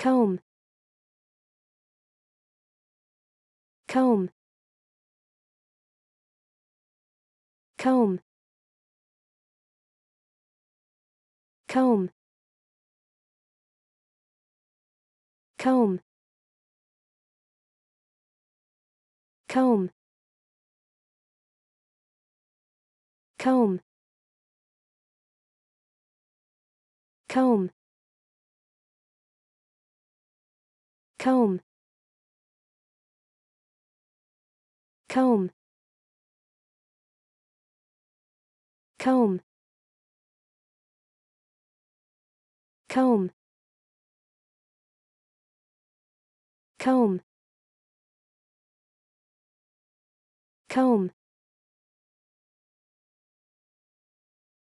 comb comb comb comb comb comb comb comb comb comb comb comb comb comb